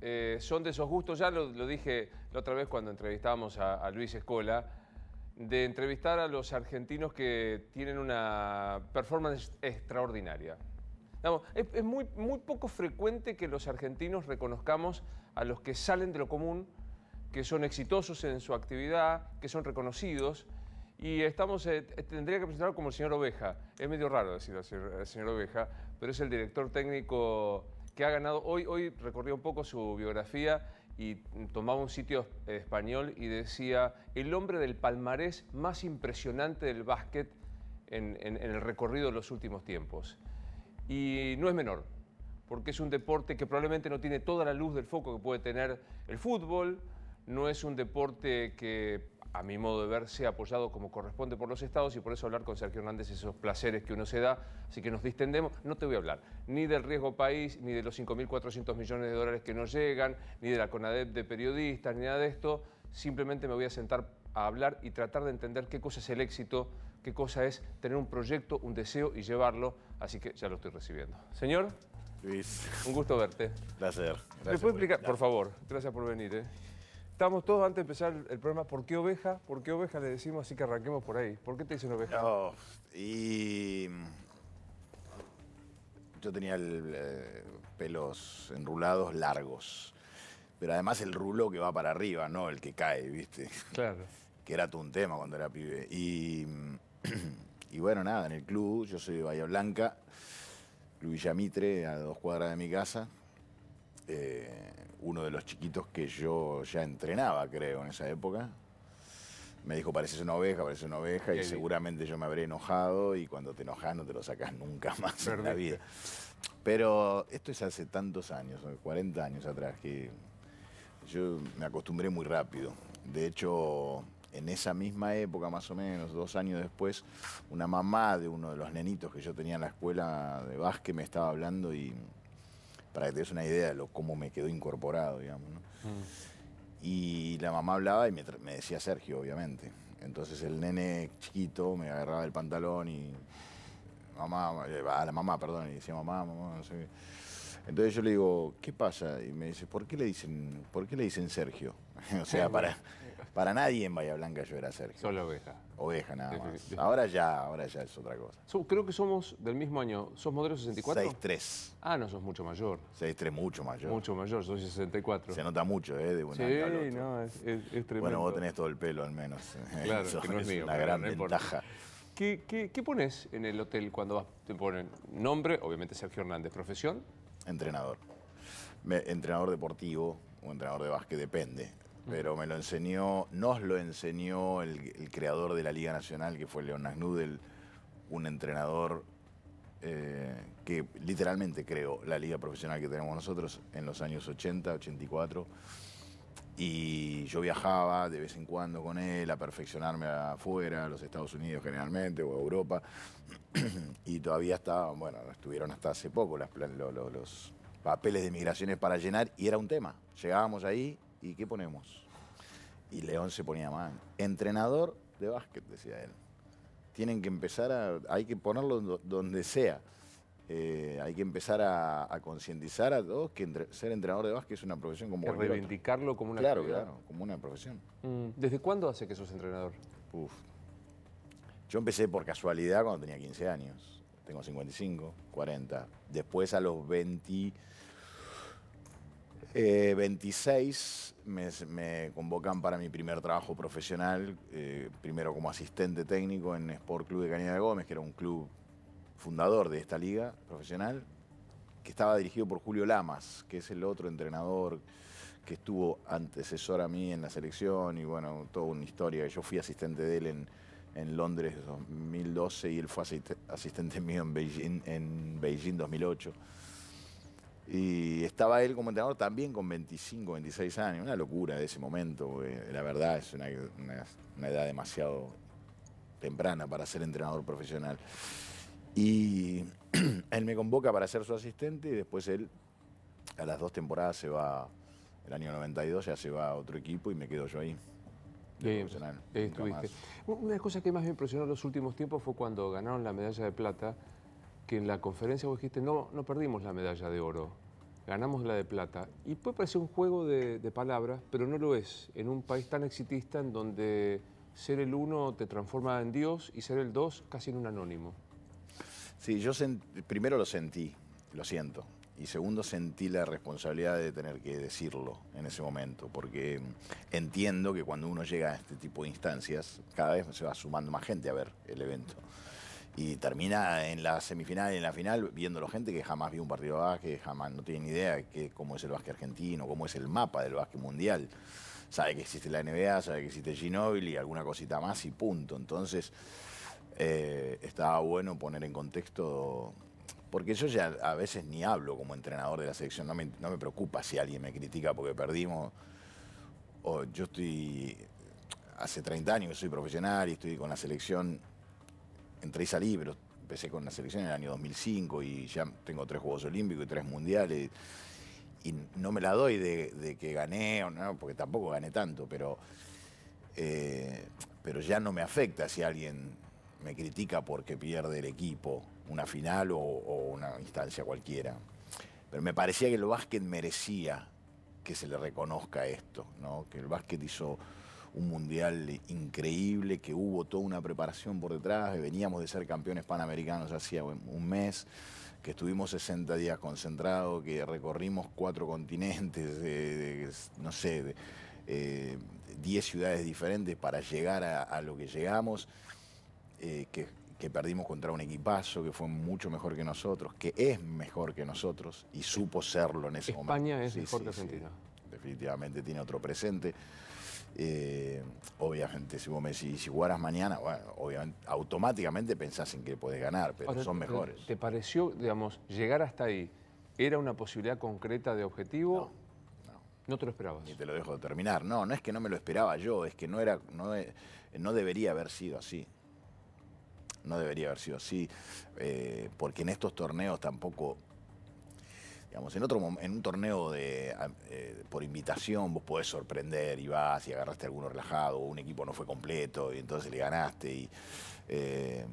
Eh, son de esos gustos, ya lo, dije la otra vez cuando entrevistábamos a, Luis Escola, de entrevistar a los argentinos que tienen una performance extraordinaria. es, muy, muy poco frecuente que los argentinos reconozcamos a los que salen de lo común, que son exitosos en su actividad, que son reconocidos. Y estamos, eh, tendría que presentarlo como el señor Oveja. Es medio raro decirlo el señor Oveja, pero es el director técnico que ha ganado. Hoy, hoy recorrió un poco su biografía y tomaba un sitio español y decía el hombre del palmarés más impresionante del básquet en, en, el recorrido de los últimos tiempos. Y no es menor, porque es un deporte que probablemente no tiene toda la luz del foco que puede tener el fútbol, no es un deporte que a mi modo de ver, sea apoyado como corresponde por los estados y por eso hablar con Sergio Hernández esos placeres que uno se da, así que nos distendemos. No te voy a hablar ni del riesgo país, ni de los 5.400 millones de dólares que nos llegan, ni de la CONADEP de periodistas, ni nada de esto. Simplemente me voy a sentar a hablar y tratar de entender qué cosa es el éxito, qué cosa es tener un proyecto, un deseo y llevarlo, así que ya lo estoy recibiendo. Señor. Luis. Un gusto verte. Placer. Gracias ¿Me puede explicar, por, por favor? Gracias por venir. ¿eh? Estamos todos antes de empezar el, problema programa, ¿por qué oveja? ¿Por qué oveja le decimos? Así que arranquemos por ahí. ¿Por qué te dicen oveja? Oh, y... Mm, yo tenía eh, pelos enrulados largos, pero además el rulo que va para arriba, no el que cae, ¿viste? Claro. que era todo un tema cuando era pibe. Mm, y, bueno, nada, en el club, yo soy de Bahía Blanca, Club Mitre, a dos cuadras de mi casa. Eh, uno de los chiquitos que yo ya entrenaba, creo, en esa época. Me dijo, pareces una oveja, pareces una oveja, y, seguramente yo me habré enojado, y cuando te enojas no te lo sacas nunca más de la vida. Pero esto es hace tantos años, 40 años atrás, que yo me acostumbré muy rápido. De hecho, en esa misma época, más o menos, dos años después, una mamá de uno de los nenitos que yo tenía en la escuela de básquet me estaba hablando y para que te des una idea de cómo me quedó incorporado, digamos. ¿no? Mm. Y la mamá hablaba y me, decía Sergio, obviamente. Entonces el nene chiquito me agarraba el pantalón y. Mamá, eh, a la mamá, perdón, y decía mamá, mamá, no sé Entonces yo le digo, ¿qué pasa? Y me dice, ¿por qué le dicen, ¿por qué le dicen Sergio? o sea, para, para nadie en Bahía Blanca yo era Sergio. Solo oveja. Oveja nada más. Ahora ya, ahora ya es otra cosa. creo que somos del mismo año. ¿Sos modelo 64? 6'3. Ah, no, sos mucho mayor. 6'3, mucho mayor. Mucho mayor, soy 64. Se nota mucho, ¿eh? De sí, no, es, Bueno, vos tenés todo el pelo al menos. Claro, es, mío. una gran ventaja. ¿Qué, pones en el hotel cuando vas? Te ponen nombre, obviamente Sergio Hernández, profesión. Entrenador. entrenador deportivo o entrenador de básquet, depende pero me lo enseñó, nos lo enseñó el, creador de la Liga Nacional, que fue Leon Nagnudel, un entrenador eh, que literalmente creó la liga profesional que tenemos nosotros en los años 80, 84. Y yo viajaba de vez en cuando con él a perfeccionarme afuera, a los Estados Unidos generalmente, o a Europa. y todavía estaban, bueno, estuvieron hasta hace poco las, los, los papeles de migraciones para llenar y era un tema. Llegábamos ahí ¿Y qué ponemos? Y León se ponía mal. Entrenador de básquet, decía él. Tienen que empezar a. Hay que ponerlo donde sea. Eh, hay que empezar a, concientizar a todos que ser entrenador de básquet es una profesión como Es reivindicarlo como una claro claro como una profesión mm, desde cuándo hace que sos entrenador Uf. yo empecé por casualidad cuando tenía 15 años tengo 55 40 después a los 20 eh, 26 me, convocan para mi primer trabajo profesional, eh, primero como asistente técnico en Sport Club de Cañada Gómez, que era un club fundador de esta liga profesional, que estaba dirigido por Julio Lamas, que es el otro entrenador que estuvo antecesor a mí en la selección y bueno, toda una historia. Yo fui asistente de él en, Londres 2012 y él fue asistente mío en Beijing, en Beijing 2008. Y estaba él como entrenador también con 25, 26 años, una locura de ese momento, la verdad es una, edad demasiado temprana para ser entrenador profesional. Y él me convoca para ser su asistente y después él a las dos temporadas se va, el año 92 ya se va a otro equipo y me quedo yo ahí. una Una las Una cosas que más me impresionó en los últimos tiempos fue cuando ganaron la medalla de plata que en la conferencia vos dijiste, no, no perdimos la medalla de oro, ganamos la de plata. Y puede parecer un juego de, de palabras, pero no lo es. En un país tan exitista en donde ser el uno te transforma en Dios y ser el dos casi en un anónimo. Sí, yo primero lo sentí, lo siento. Y segundo, sentí la responsabilidad de tener que decirlo en ese momento, porque entiendo que cuando uno llega a este tipo de instancias, cada vez se va sumando más gente a ver el evento y termina en la semifinal y en la final viendo la gente que jamás vio un partido de básquet, jamás no tiene ni idea de cómo es el básquet argentino, cómo es el mapa del básquet mundial. Sabe que existe la NBA, sabe que existe y alguna cosita más y punto. Entonces, eh, estaba bueno poner en contexto porque yo ya a veces ni hablo como entrenador de la selección, no me, preocupa si alguien me critica porque perdimos. O yo estoy, hace 30 años que soy profesional y estoy con la selección entré y salí, pero empecé con la selección en el año 2005 y ya tengo tres Juegos Olímpicos y tres Mundiales. Y no me la doy de, que gané, o no, porque tampoco gané tanto, pero, eh, pero ya no me afecta si alguien me critica porque pierde el equipo una final o, una instancia cualquiera. Pero me parecía que el básquet merecía que se le reconozca esto, ¿no? que el básquet hizo un mundial increíble, que hubo toda una preparación por detrás, veníamos de ser campeones panamericanos hacía un mes, que estuvimos 60 días concentrados, que recorrimos cuatro continentes, eh, no sé, eh, diez 10 ciudades diferentes para llegar a, lo que llegamos, eh, que, perdimos contra un equipazo que fue mucho mejor que nosotros, que es mejor que nosotros y supo serlo en ese momento. España es sí, mejor definitivamente tiene otro presente. Eh, obviamente, si vos me decís, si jugaras mañana, bueno, obviamente, automáticamente pensás en que podés ganar, pero son mejores. ¿Te pareció, digamos, llegar hasta ahí, era una posibilidad concreta de objetivo? No, no. te lo esperabas. Y te lo dejo de terminar. No, no es que no me lo esperaba yo, es que no era, no eh, debería haber sido así. No debería haber sido así, eh, porque en estos torneos tampoco Digamos, en, otro, en un torneo de, eh, por invitación vos podés sorprender y vas y agarraste alguno relajado, o un equipo no fue completo y entonces le ganaste y, eh,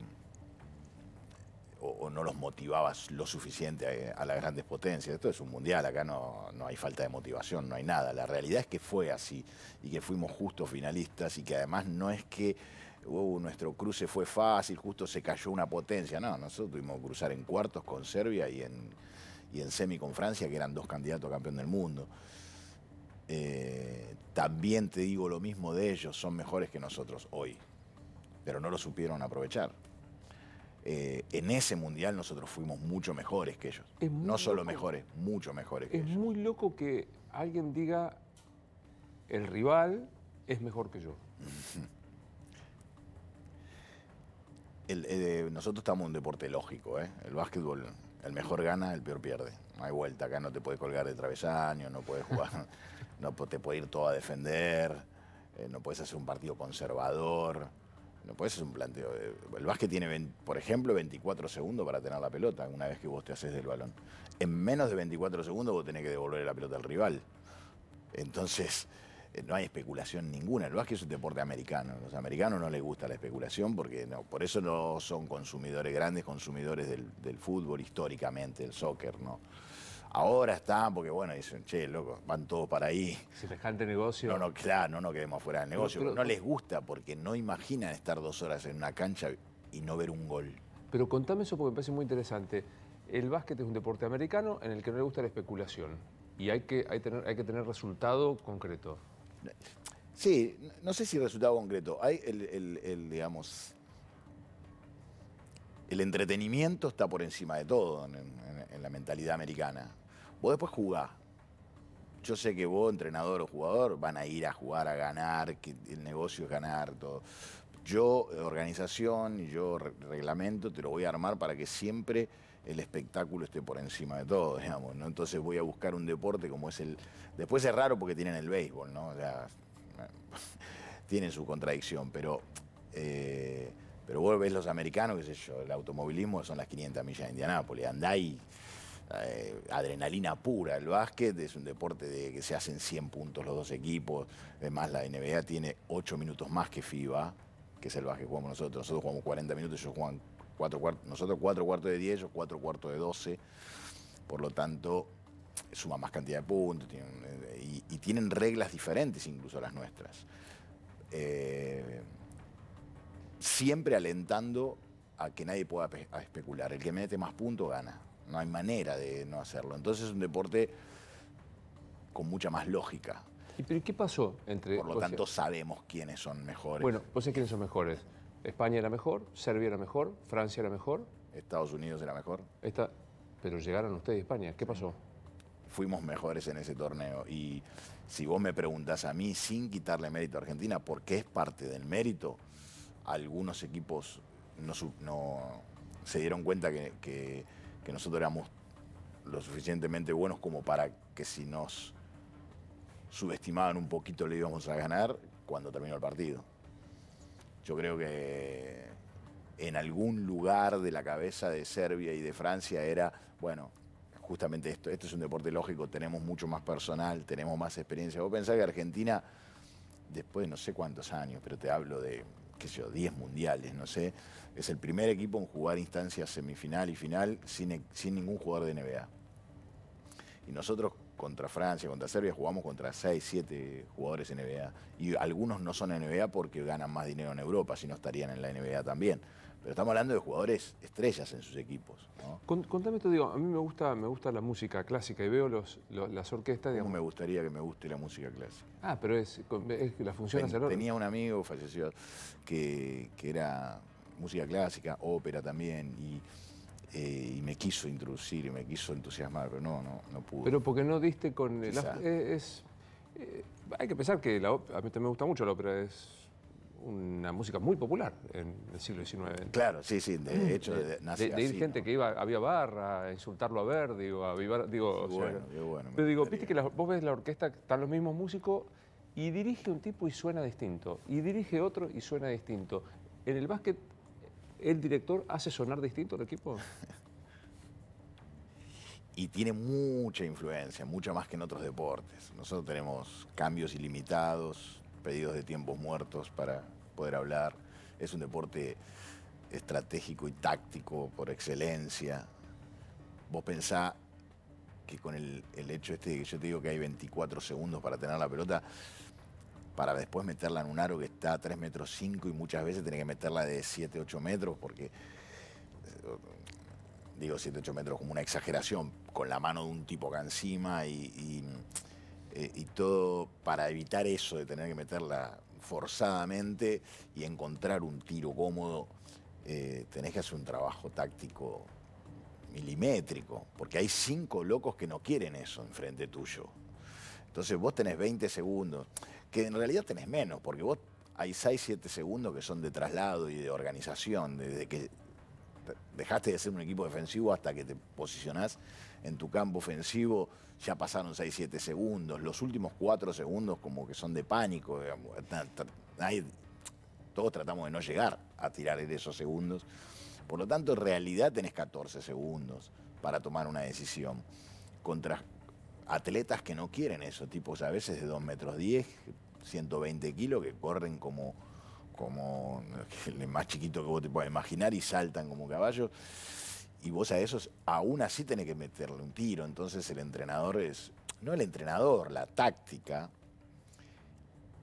o, no los motivabas lo suficiente a, las grandes potencias. Esto es un mundial, acá no, no hay falta de motivación, no hay nada. La realidad es que fue así y que fuimos justos finalistas y que además no es que... Uh, nuestro cruce fue fácil, justo se cayó una potencia. No, nosotros tuvimos que cruzar en cuartos con Serbia y en y en semi con Francia, que eran dos candidatos a campeón del mundo. Eh, también te digo lo mismo de ellos, son mejores que nosotros hoy, pero no lo supieron aprovechar. Eh, en ese mundial nosotros fuimos mucho mejores que ellos. No solo mejores, mucho mejores que es ellos. Es muy loco que alguien diga, el rival es mejor que yo. Eh, nosotros estamos en un deporte lógico, el básquetbol el mejor gana, el peor pierde. No hay vuelta, acá no te puedes colgar de travesaño, no puedes jugar, no te puede ir todo a defender, eh, no puedes hacer un partido conservador, no puedes hacer un planteo. El básquet tiene, por ejemplo, 24 segundos para tener la pelota una vez que vos te haces del balón. En menos de 24 segundos vos tenés que devolver la pelota al rival. Entonces, eh, no hay especulación ninguna. El básquet es un deporte americano. A Los americanos no les gusta la especulación porque no, por eso no son consumidores, grandes consumidores del, fútbol históricamente, del soccer, ¿no? Ahora están, porque bueno, dicen, che, loco, van todos para ahí. Semejante negocio. No, no, claro, no nos quedemos fuera del negocio. no les gusta porque no imaginan estar dos horas en una cancha y no ver un gol. Pero contame eso porque me parece muy interesante. El básquet es un deporte americano en el que no le gusta la especulación. Y hay que, tener, hay que tener resultado concreto. Sí, no sé si resultado concreto. Hay el, digamos, el entretenimiento está por encima de todo en, la mentalidad americana. Vos después jugás. Yo sé que vos, entrenador o jugador, van a ir a jugar, a ganar, que el negocio es ganar, todo. Yo, organización, yo, reglamento, te lo voy a armar para que siempre el espectáculo esté por encima de todo, digamos, ¿no? Entonces voy a buscar un deporte como es el... Después es raro porque tienen el béisbol, ¿no? O sea, tienen su contradicción, pero... Eh, pero vos ves los americanos, qué sé yo, el automovilismo son las 500 millas de Indianápolis, anda ahí... Eh, adrenalina pura. El básquet es un deporte de que se hacen 100 puntos los dos equipos. Además, la NBA tiene 8 minutos más que FIBA, que es el básquet que jugamos nosotros. Nosotros jugamos 40 minutos, ellos juegan nosotros cuatro cuartos de 10, o cuatro cuartos de 12. Por lo tanto, suma más cantidad de puntos eh, y, tienen reglas diferentes incluso a las nuestras. Eh, siempre alentando a que nadie pueda especular. El que mete más puntos gana. No hay manera de no hacerlo. Entonces es un deporte con mucha más lógica. ¿Y pero qué pasó entre.? Por lo tanto, sabemos quiénes son mejores. Bueno, vos sabés quiénes son mejores. España era mejor, Serbia era mejor, Francia era mejor. Estados Unidos era mejor. Pero llegaron ustedes a España. ¿Qué pasó? Fuimos mejores en ese torneo. Y si vos me preguntás a mí, sin quitarle mérito a Argentina, porque es parte del mérito, algunos equipos no, no se dieron cuenta que nosotros éramos lo suficientemente buenos como para que si nos subestimaban un poquito le íbamos a ganar cuando terminó el partido. Yo creo que en algún lugar de la cabeza de Serbia y de Francia era, bueno, justamente esto, esto es un deporte lógico, tenemos mucho más personal, tenemos más experiencia. Vos pensás que Argentina, después de no sé cuántos años, pero te hablo de, qué sé yo, 10 mundiales, no sé, es el primer equipo en jugar instancias semifinal y final sin, e, sin ningún jugador de NBA. Y nosotros contra Francia, contra Serbia, jugamos contra 6, 7 jugadores NBA. Y algunos no son NBA porque ganan más dinero en Europa, si no estarían en la NBA también. Pero estamos hablando de jugadores estrellas en sus equipos. contame, esto, digo, a mí me gusta, me gusta la música clásica y veo las orquestas. No me gustaría que me guste la música clásica? Ah, pero es, es la función Tenía un amigo fallecido que, que era música clásica, ópera también, y eh, y me quiso introducir y me quiso entusiasmar, pero no, no, no Pero porque no diste con... Eh, es, eh, hay que pensar que a mí me gusta mucho la ópera, es una música muy popular en el siglo XIX. Claro, sí, sí, de mm. hecho de, de, ir gente que iba, había barra, a insultarlo a ver, digo, a vivar, digo... bueno, bueno. Pero digo, viste que vos ves la orquesta, están los mismos músicos y dirige un tipo y suena distinto, y dirige otro y suena distinto. En el básquet ¿El director hace sonar distinto al equipo? y tiene mucha influencia, mucha más que en otros deportes. Nosotros tenemos cambios ilimitados, pedidos de tiempos muertos para poder hablar. Es un deporte estratégico y táctico por excelencia. Vos pensá que con el, el hecho este de que yo te digo que hay 24 segundos para tener la pelota, para después meterla en un aro que está a 3 metros 5 y muchas veces tenés que meterla de 7, 8 metros porque, eh, digo 7, 8 metros como una exageración, con la mano de un tipo acá encima y, eh, y, todo para evitar eso de tener que meterla forzadamente y encontrar un tiro cómodo, eh, tenés que hacer un trabajo táctico milimétrico, porque hay cinco locos que no quieren eso enfrente tuyo. Entonces vos tenés 20 segundos que en realidad tenés menos, porque vos hay 6, 7 segundos que son de traslado y de organización, desde que dejaste de ser un equipo defensivo hasta que te posicionás en tu campo ofensivo, ya pasaron 6, 7 segundos, los últimos 4 segundos como que son de pánico, todos tratamos de no llegar a tirar esos segundos, por lo tanto en realidad tenés 14 segundos para tomar una decisión. Contra atletas que no quieren eso, tipos a veces de 2 metros 10, 120 kilos, que corren como, como el más chiquito que vos te puedas imaginar y saltan como caballos. Y vos a esos aún así tenés que meterle un tiro. Entonces el entrenador es, no el entrenador, la táctica,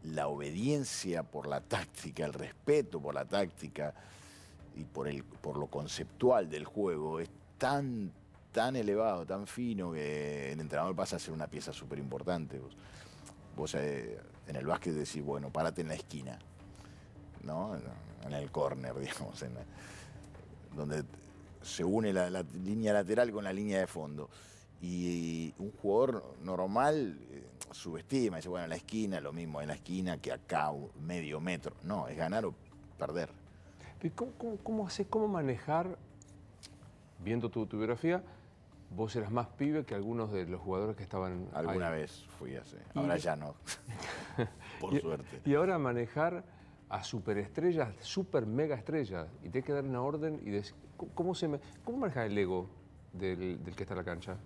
la obediencia por la táctica, el respeto por la táctica y por, el, por lo conceptual del juego es tan tan elevado, tan fino, que el entrenador pasa a ser una pieza súper importante. Vos, eh, en el básquet decís, bueno, párate en la esquina, ¿no? En el córner, digamos, donde se une la, línea lateral con la línea de fondo. Y, un jugador normal eh, subestima, dice, bueno, en la esquina, lo mismo en la esquina que acá, medio metro. No, es ganar o perder. ¿Cómo, cómo, cómo, cómo manejar, viendo tu biografía, Vos eras más pibe que algunos de los jugadores que estaban. Alguna vez fui así, ahora ya no. Por suerte. Y ahora manejar a superestrellas, super mega estrellas, y te que dar una orden y decir. ¿Cómo, se cómo manejas el ego del, que está en la cancha?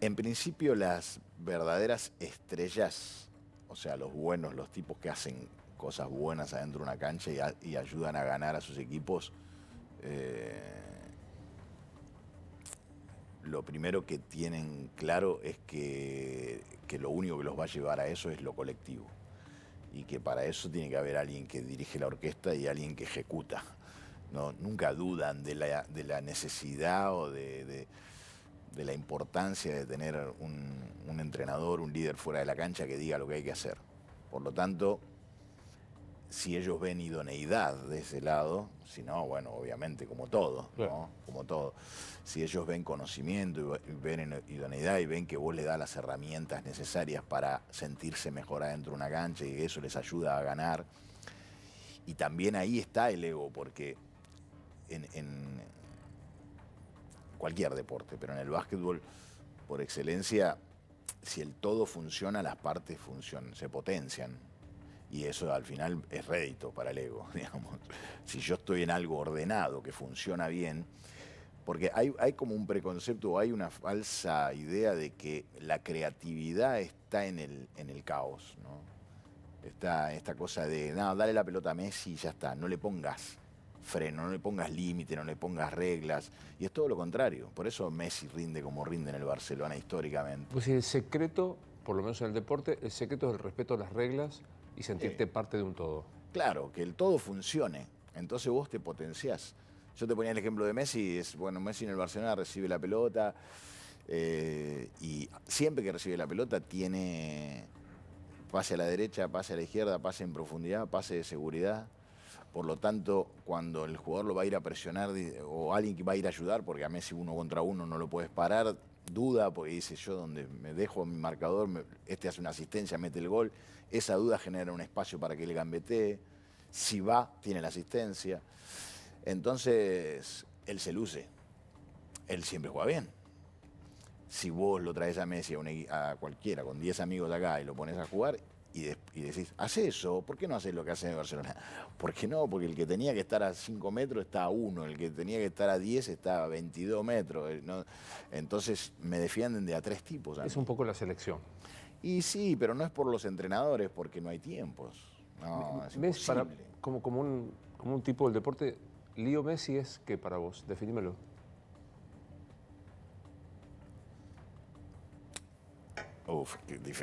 En principio, las verdaderas estrellas, o sea, los buenos, los tipos que hacen cosas buenas adentro de una cancha y, ayudan a ganar a sus equipos. Eh, lo primero que tienen claro es que, lo único que los va a llevar a eso es lo colectivo. Y que para eso tiene que haber alguien que dirige la orquesta y alguien que ejecuta. No, nunca dudan de la, necesidad o de, la importancia de tener un, un entrenador, un líder fuera de la cancha que diga lo que hay que hacer. Por lo tanto, si ellos ven idoneidad de ese lado, si no, bueno, obviamente, como todo, ¿no? Como todo. Si ellos ven conocimiento y ven idoneidad y ven que vos le das las herramientas necesarias para sentirse mejor adentro de una cancha y eso les ayuda a ganar. Y también ahí está el ego, porque en, en cualquier deporte, pero en el básquetbol, por excelencia, si el todo funciona, las partes funcionan, se potencian. Y eso al final es rédito para el ego, digamos. Si yo estoy en algo ordenado que funciona bien, porque hay, como un preconcepto, hay una falsa idea de que la creatividad está en el, en el caos, ¿no? Está esta cosa de, no, dale la pelota a Messi y ya está, no le pongas freno, no le pongas límite, no le pongas reglas. Y es todo lo contrario. Por eso Messi rinde como rinde en el Barcelona históricamente. Pues el secreto, por lo menos en el deporte, el secreto es el respeto a las reglas y sentirte eh, parte de un todo. Claro, que el todo funcione. Entonces vos te potenciás. Yo te ponía el ejemplo de Messi, es, bueno, Messi en el Barcelona recibe la pelota eh, y siempre que recibe la pelota tiene pase a la derecha, pase a la izquierda, pase en profundidad, pase de seguridad. Por lo tanto, cuando el jugador lo va a ir a presionar o alguien que va a ir a ayudar, porque a Messi uno contra uno no lo puedes parar, duda, porque dice yo donde me dejo mi marcador, este hace una asistencia, mete el gol, esa duda genera un espacio para que él gambetee, si va, tiene la asistencia. Entonces, él se luce, él siempre juega bien. Si vos lo traes a Messi a, cualquiera con 10 amigos de acá y lo pones a jugar, y, decís, haz eso, ¿por qué no haces lo que hace en Barcelona? ¿Por qué no? Porque el que tenía que estar a 5 metros está a 1, el que tenía que estar a 10 está a 22 metros. Eh, Entonces me defienden de a tres tipos. es un poco la selección. Y sí, pero no es por los entrenadores, porque no hay tiempos. No, ¿Ves como, como, un, tipo del deporte, Lío Messi es que para vos, definímelo. Uf,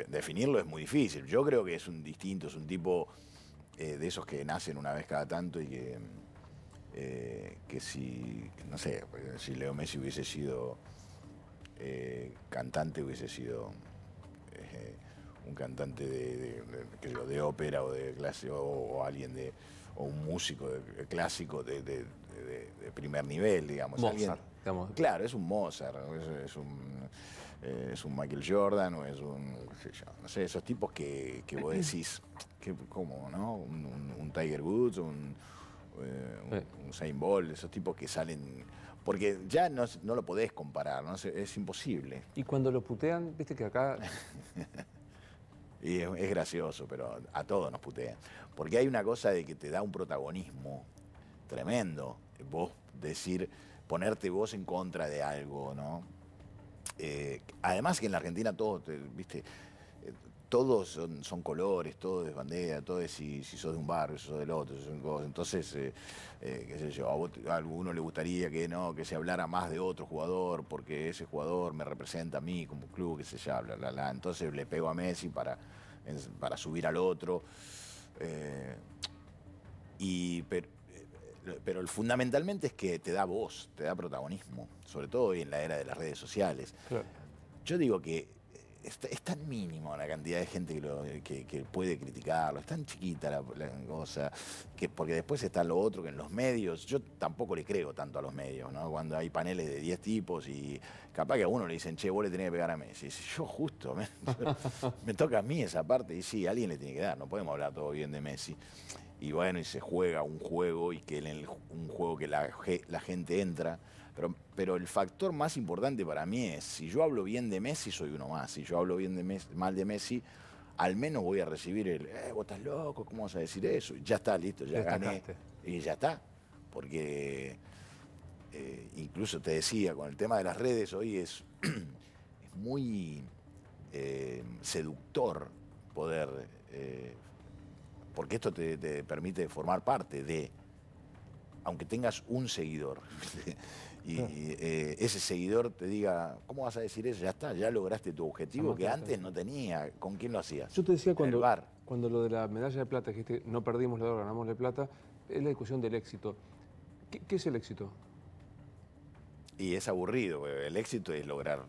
definirlo es muy difícil. Yo creo que es un distinto, es un tipo eh, de esos que nacen una vez cada tanto y que, eh, que si, no sé, si Leo Messi hubiese sido eh, cantante, hubiese sido un cantante de, de, de, ópera o de clase o, alguien de o un músico clásico de, primer nivel, digamos. Mozart, Claro, es un Mozart, es un eh, es un Michael Jordan o es un, no sé, esos tipos que, vos decís, que, ¿cómo, no? Un, Tiger Woods, un, eh, un, esos tipos que salen... Porque ya no, lo podés comparar, ¿no? Es, imposible. Y cuando lo putean, viste que acá... Y es, es, gracioso, pero a todos nos putean. Porque hay una cosa de que te da un protagonismo tremendo. Vos decir, ponerte vos en contra de algo, ¿no? Eh, además que en la Argentina todo, viste, eh, todos son, colores, todo es bandera, todo es si, si, sos de un barrio, si sos del otro, Entonces, eh, qué sé yo, a, alguno le gustaría que no, que se hablara más de otro jugador, porque ese jugador me representa a mí como club, qué sé yo, Entonces le pego a Messi para, para subir al otro. y, pero, pero fundamentalmente es que te da voz, te da protagonismo, sobre todo hoy en la era de las redes sociales. Yo digo que eh, es, tan mínimo la cantidad de gente que, puede criticarlo, es tan chiquita la, cosa, que, porque después está lo otro que en los medios, yo tampoco le creo tanto a los medios, ¿no? cuando hay paneles de 10 tipos y capaz que a uno le dicen, che, vos le tenés que pegar a Messi. Y dice, yo justo, me, toca a mí esa parte. Y sí, alguien le tiene que dar, no podemos hablar todo bien de Messi. Y bueno, y se juega un juego y que en un juego que la, gente entra. Pero, pero, el factor más importante para mí es, si yo hablo bien de Messi, soy uno más. Si yo hablo bien de mal de Messi, al menos voy a recibir el, eh, vos estás loco, ¿cómo vas a decir eso? Y ya está, listo, ya gané. Y ya está. Porque eh, incluso te decía, con el tema de las redes hoy es, muy eh, seductor poder, eh, porque esto te, permite formar parte de, aunque tengas un seguidor, y, ese seguidor te diga, ¿cómo vas a decir eso? Ya está, ya lograste tu objetivo que antes no tenía, ¿con quién lo hacías? Yo te decía cuando, cuando lo de la medalla de plata, que no perdimos la oro, ganamos la plata, es la discusión del éxito. ¿Qué, es el éxito? y es aburrido. El éxito es lograr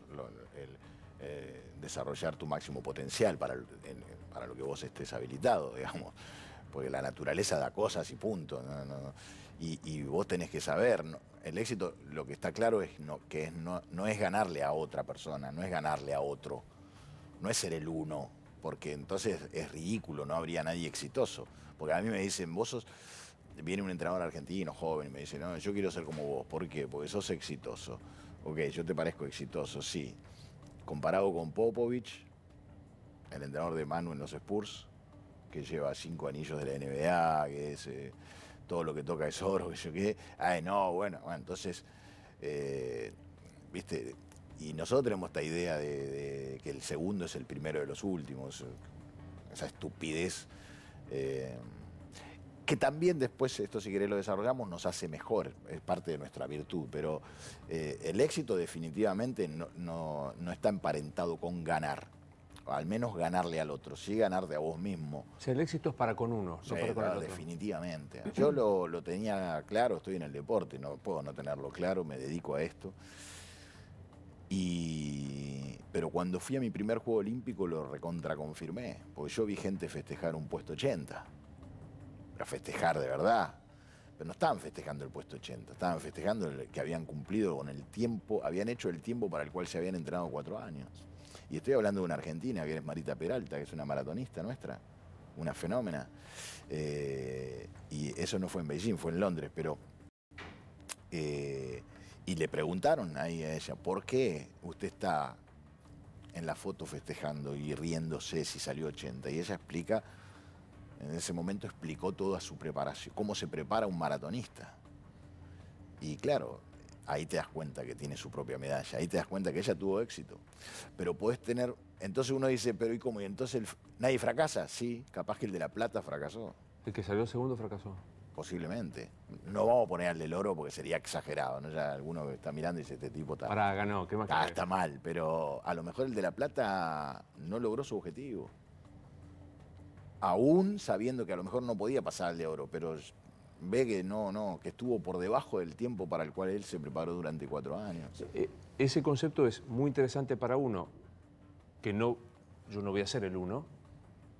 eh, desarrollar tu máximo potencial para, lo que vos estés habilitado, digamos. Porque la naturaleza da cosas y punto. y, vos tenés que saber, el éxito, lo que está claro es que no, no es ganarle a otra persona, no es ganarle a otro, no es ser el uno, porque entonces es ridículo, no habría nadie exitoso. Porque a mí me dicen, vos sos viene un entrenador argentino, joven, y me dice, no, yo quiero ser como vos. ¿Por qué? Porque sos exitoso. Ok, yo te parezco exitoso, sí. Comparado con Popovich, el entrenador de Manu en los Spurs, que lleva cinco anillos de la NBA, que es eh, todo lo que toca es oro, que yo qué. Ay, no, bueno, bueno entonces, eh, viste, y nosotros tenemos esta idea de, que el segundo es el primero de los últimos, esa estupidez. Eh, que también después, esto si querés lo desarrollamos, nos hace mejor, es parte de nuestra virtud, pero eh, el éxito definitivamente no, está emparentado con ganar, al menos ganarle al otro, sí de a vos mismo. O sea, el éxito es para con uno, no para eh, con el otro. Definitivamente. Yo lo, tenía claro, estoy en el deporte, no puedo no tenerlo claro, me dedico a esto. Pero cuando fui a mi primer juego olímpico lo recontraconfirmé, porque yo vi gente festejar un puesto 80 para festejar de verdad. Pero no estaban festejando el puesto 80, estaban festejando el que habían cumplido con el tiempo, habían hecho el tiempo para el cual se habían entrenado cuatro años. Y estoy hablando de una argentina, que es Marita Peralta, que es una maratonista nuestra, una fenómena. Eh, y eso no fue en Beijing, fue en Londres, pero... Eh, y le preguntaron ahí a ella, ¿por qué usted está en la foto festejando y riéndose si salió 80? Y ella explica en ese momento explicó toda su preparación, cómo se prepara un maratonista. Y claro, ahí te das cuenta que tiene su propia medalla, ahí te das cuenta que ella tuvo éxito. Pero puedes tener, entonces uno dice, pero ¿y cómo? ¿Y entonces nadie fracasa? Sí, capaz que el de la plata fracasó. El que salió segundo fracasó. Posiblemente. No vamos a poner al oro porque sería exagerado, ¿no? Ya alguno está mirando y dice, este tipo está... Para ganó, ¿qué más? Ah, está mal, pero a lo mejor el de la plata no logró su objetivo aún sabiendo que a lo mejor no podía pasar al de oro, pero ve que no, no, que estuvo por debajo del tiempo para el cual él se preparó durante cuatro años. Eh, ese concepto es muy interesante para uno, que no, yo no voy a ser el uno,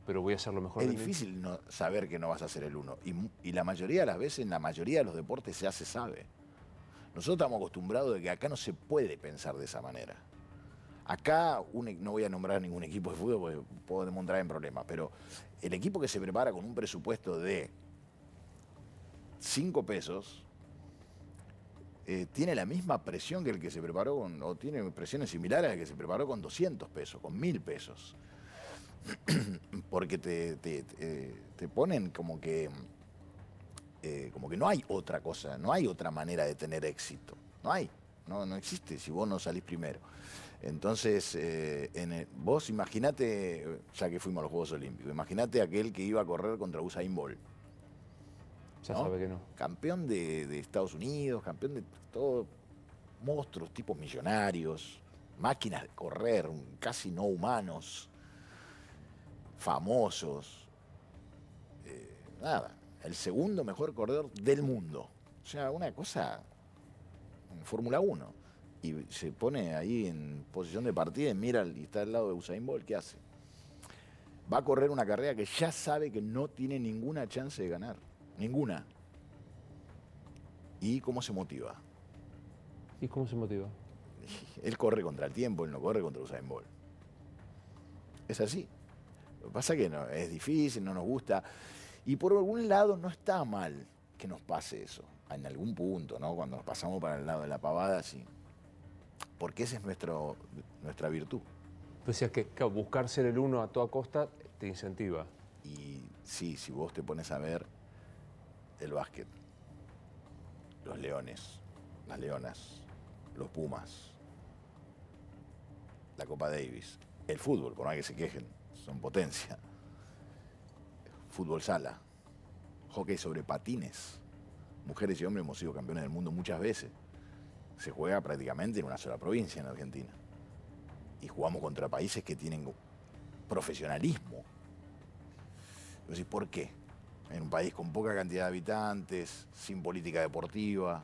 pero voy a hacer lo mejor. Es difícil saber que no vas a ser el uno. Y, la mayoría de las veces, en la mayoría de los deportes se se sabe. Nosotros estamos acostumbrados de que acá no se puede pensar de esa manera. Acá no voy a nombrar ningún equipo de fútbol porque puedo demostrar en problemas, pero el equipo que se prepara con un presupuesto de 5 pesos eh, tiene la misma presión que el que se preparó con, o tiene presiones similares las que se preparó con 200 pesos, con 1000 pesos. porque te, ponen como que, eh, como que no hay otra cosa, no hay otra manera de tener éxito. No hay, no, no existe si vos no salís primero. Entonces, eh, en vos imaginate, ya que fuimos a los Juegos Olímpicos, imaginate aquel que iba a correr contra Usain Bolt. Ya sabe que no. Campeón de, Estados Unidos, campeón de todos monstruos, tipos millonarios, máquinas de correr, casi no humanos, famosos. Eh, nada, el segundo mejor corredor del mundo. O sea, una cosa en Fórmula 1 y se pone ahí en posición de partida y mira y está al lado de Usain Bolt, ¿qué hace? Va a correr una carrera que ya sabe que no tiene ninguna chance de ganar, ninguna. ¿Y cómo se motiva? ¿Y cómo se motiva? Él corre contra el tiempo, él no corre contra Usain Bolt. Es así. Lo que pasa es que es difícil, no nos gusta. Y por algún lado no está mal que nos pase eso. En algún punto, ¿no? Cuando nos pasamos para el lado de la pavada, sí porque esa es nuestro, nuestra virtud. Decías que buscar ser el uno a toda costa te incentiva. Y sí, si vos te pones a ver el básquet, los leones, las leonas, los pumas, la Copa Davis, el fútbol, por más que se quejen, son potencia, fútbol sala, hockey sobre patines. Mujeres y hombres hemos sido campeones del mundo muchas veces se juega prácticamente en una sola provincia en Argentina. Y jugamos contra países que tienen profesionalismo. Entonces, ¿por qué? En un país con poca cantidad de habitantes, sin política deportiva,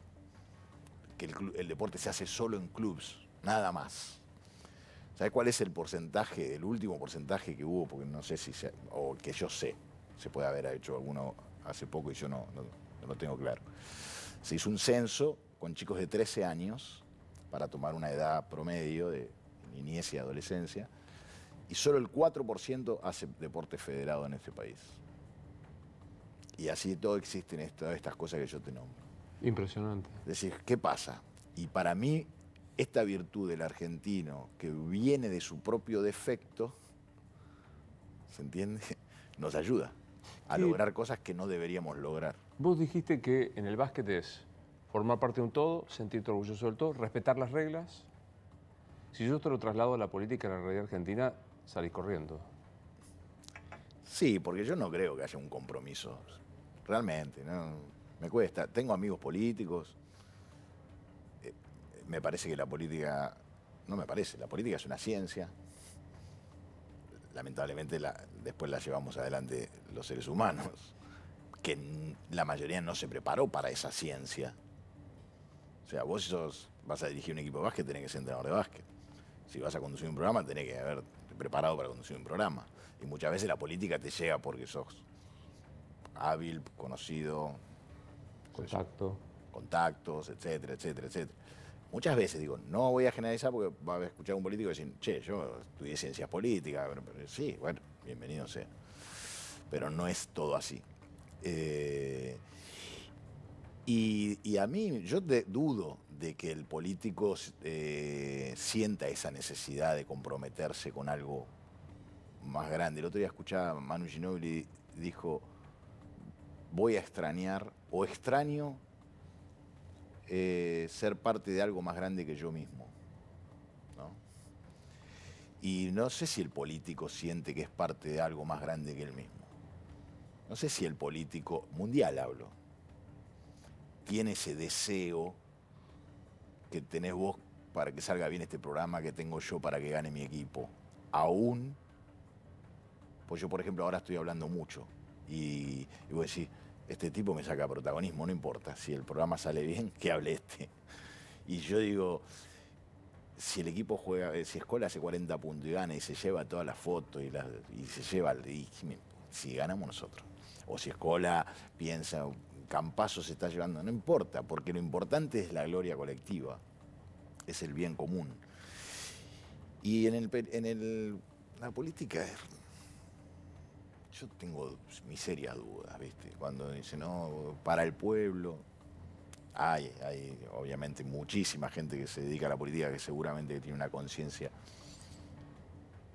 que el, deporte se hace solo en clubes, nada más. ¿Sabes cuál es el porcentaje, el último porcentaje que hubo? Porque no sé si, o que yo sé, se puede haber hecho alguno hace poco y yo no, no, no lo tengo claro. Se hizo un censo con chicos de 13 años, para tomar una edad promedio de niñez y adolescencia, y solo el 4% hace deporte federado en este país. Y así todo existen todas estas cosas que yo te nombro. Impresionante. Es decir, ¿qué pasa? Y para mí, esta virtud del argentino que viene de su propio defecto, ¿se entiende? Nos ayuda a lograr cosas que no deberíamos lograr. Vos dijiste que en el básquet es formar parte de un todo, sentirte orgulloso del todo, respetar las reglas. Si yo te lo traslado a la política en la realidad argentina, salís corriendo. Sí, porque yo no creo que haya un compromiso. Realmente, me cuesta. Tengo amigos políticos. Eh, me parece que la política, no me parece, la política es una ciencia. Lamentablemente después la llevamos adelante los seres humanos, que la mayoría no se preparó para esa ciencia o sea, vos sos, vas a dirigir un equipo de básquet, tenés que ser entrenador de básquet. Si vas a conducir un programa, tenés que haber preparado para conducir un programa. Y muchas veces la política te llega porque sos hábil, conocido. Contacto. Contactos, etcétera, etcétera, etcétera. Muchas veces digo, no voy a generalizar porque va a escuchar a un político y decir, che, yo estudié ciencias políticas. Pero, sí, bueno, bienvenido sea. Pero no es todo así. Eh, y, a mí, yo dudo de que el político eh, sienta esa necesidad de comprometerse con algo más grande. El otro día escuchaba a Manu Ginobili dijo, voy a extrañar o extraño eh, ser parte de algo más grande que yo mismo. Y no sé si el político siente que es parte de algo más grande que él mismo. No sé si el político, mundial hablo, tiene ese deseo que tenés vos para que salga bien este programa, que tengo yo para que gane mi equipo. Aún, pues yo por ejemplo ahora estoy hablando mucho y, voy a decir, este tipo me saca protagonismo, no importa, si el programa sale bien, que hable este. Y yo digo, si el equipo juega, eh, si Escola hace 40 puntos y gana y se lleva todas las fotos y, se lleva, y, si ganamos nosotros. O si Escola piensa, Campazo se está llevando, no importa, porque lo importante es la gloria colectiva, es el bien común. Y en, el, en el, la política yo tengo mis serias dudas, ¿viste? Cuando dice, no, para el pueblo. Hay, hay obviamente muchísima gente que se dedica a la política que seguramente tiene una conciencia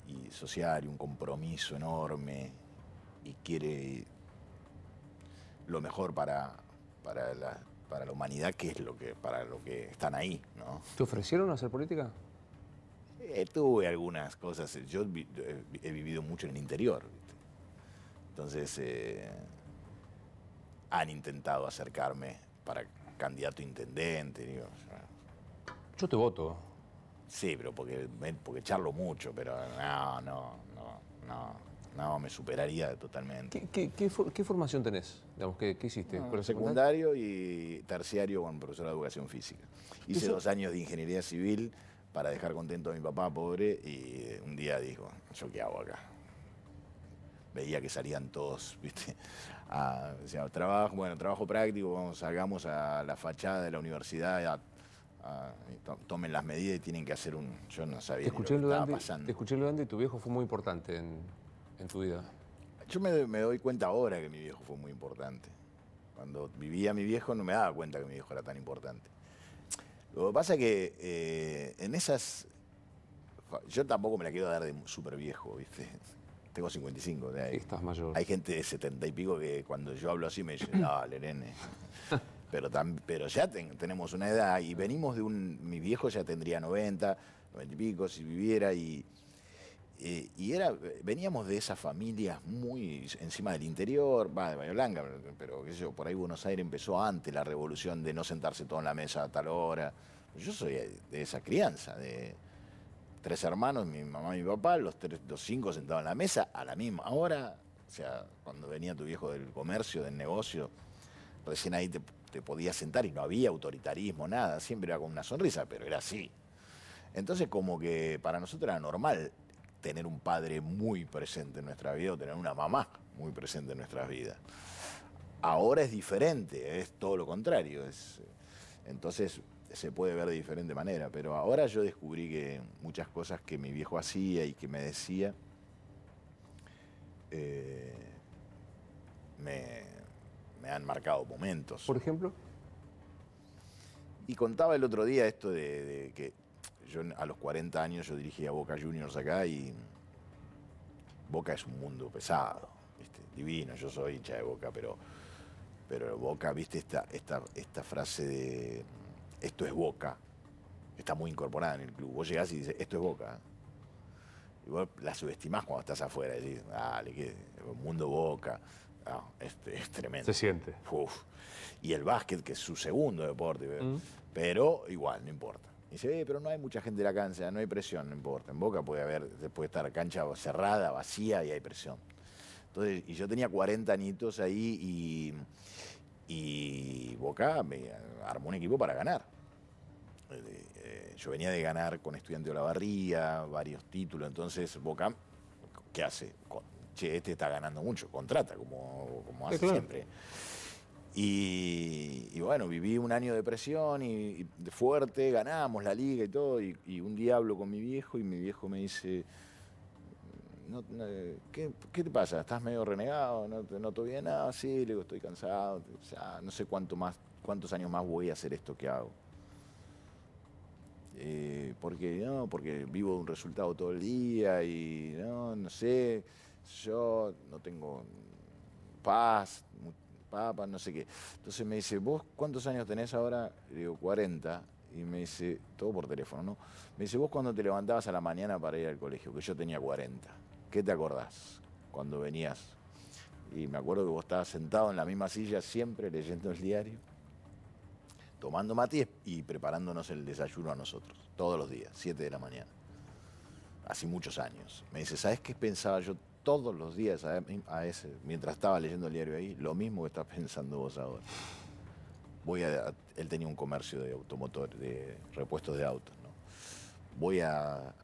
y social y un compromiso enorme y quiere lo mejor para, para, la, humanidad, que es lo que, para lo que están ahí. ¿no? ¿Te ofrecieron hacer política? Eh, tuve algunas cosas. Eh, yo eh, he vivido mucho en el interior. Entonces, han intentado acercarme para candidato intendente. Yo te voto. Sí, pero porque, porque charlo mucho, pero no, no, no. No, me superaría totalmente. ¿Qué, formación tenés? Digamos, ¿qué, hiciste? secundario y terciario con profesor de educación física. Hice dos años de ingeniería civil para dejar contento a mi papá, pobre, y un día dijo, ¿yo qué hago acá? Veía que salían todos, ¿viste? trabajo, bueno, trabajo práctico, vamos, salgamos a la fachada de la universidad, tomen las medidas y tienen que hacer un... Yo no sabía escuché lo que estaba pasando. escuché lo antes y tu viejo fue muy importante en, en tu vida? Yo me, doy cuenta ahora que mi viejo fue muy importante. Cuando vivía mi viejo no me daba cuenta que mi viejo era tan importante. Lo que pasa es que eh, en esas... Yo tampoco me la quiero dar de súper viejo, ¿viste? Tengo 55. de Estás mayor. Hay gente de 70 y pico que cuando yo hablo así me dice, no nene. pero, tam, pero ya tenemos una edad y venimos de un... Mi viejo ya tendría 90, 90 y pico si viviera y eh, y era, veníamos de esas familias muy encima del interior, va de Bahía Blanca, pero, qué sé yo, por ahí Buenos Aires empezó antes la revolución de no sentarse todo en la mesa a tal hora. Yo soy de esa crianza, de tres hermanos, mi mamá y mi papá, los, tres, los cinco sentados en la mesa a la misma hora. O sea, cuando venía tu viejo del comercio, del negocio, recién ahí te, te podías sentar y no había autoritarismo, nada, siempre era con una sonrisa, pero era así. Entonces como que para nosotros era normal tener un padre muy presente en nuestra vida o tener una mamá muy presente en nuestras vidas. Ahora es diferente, es todo lo contrario. entonces se puede ver de diferente manera, pero ahora yo descubrí que muchas cosas que mi viejo hacía y que me decía eh, me, han marcado momentos. Por ejemplo. Y contaba el otro día esto de que yo a los 40 años yo dirigía Boca Juniors acá y Boca es un mundo pesado, divino, yo soy hincha de Boca, pero, pero Boca, viste esta, esta, esta frase de esto es Boca, está muy incorporada en el club. Vos llegás y dices, esto es Boca. ¿eh? Y vos la subestimás cuando estás afuera, y decís, dale, que mundo Boca. No, es, tremendo. Se siente. Y el básquet, que es su segundo deporte, ¿eh? mm. pero igual, no importa. Y dice, eh, pero no hay mucha gente de la cancha, no hay presión, no importa. En Boca puede haber, puede estar cancha cerrada, vacía y hay presión. Entonces, y yo tenía 40 añitos ahí y, Boca me armó un equipo para ganar. Eh, eh, yo venía de ganar con Estudiante de Olavarría, varios títulos, entonces Boca, ¿qué hace? che, este está ganando mucho, contrata como, como hace siempre. Y, bueno, viví un año de presión y, fuerte, ganamos la liga y todo. Y, un día hablo con mi viejo y mi viejo me dice, ¿qué, te pasa? ¿Estás medio renegado? ¿No te noto bien? nada sí, le digo, estoy cansado. sea no sé cuánto más, cuántos años más voy a hacer esto que hago. Eh, porque no, porque vivo de un resultado todo el día y no, no sé, yo no tengo paz, papas, no sé qué. Entonces me dice, ¿vos cuántos años tenés ahora? Le digo, 40. Y me dice, todo por teléfono, ¿no? Me dice, ¿vos cuando te levantabas a la mañana para ir al colegio? Que yo tenía 40. ¿Qué te acordás cuando venías? Y me acuerdo que vos estabas sentado en la misma silla siempre leyendo el diario, tomando mate y preparándonos el desayuno a nosotros, todos los días, 7 de la mañana. Hace muchos años. Me dice, ¿sabes qué pensaba yo todos los días a, ese, mientras estaba leyendo el diario ahí, lo mismo que estás pensando vos ahora. Voy a, él tenía un comercio de automotores, de repuestos de autos. ¿no? Voy a,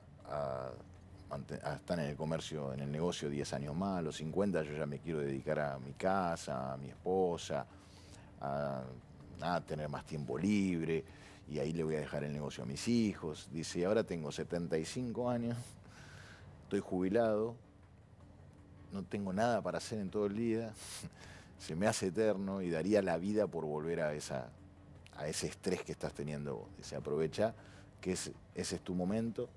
estar en el comercio, en el negocio 10 años más, a los 50 yo ya me quiero dedicar a mi casa, a mi esposa, a, a tener más tiempo libre y ahí le voy a dejar el negocio a mis hijos. Dice, ahora tengo 75 años, estoy jubilado, no tengo nada para hacer en todo el día, se me hace eterno y daría la vida por volver a, esa, a ese estrés que estás teniendo vos. Se aprovecha que es, ese es tu momento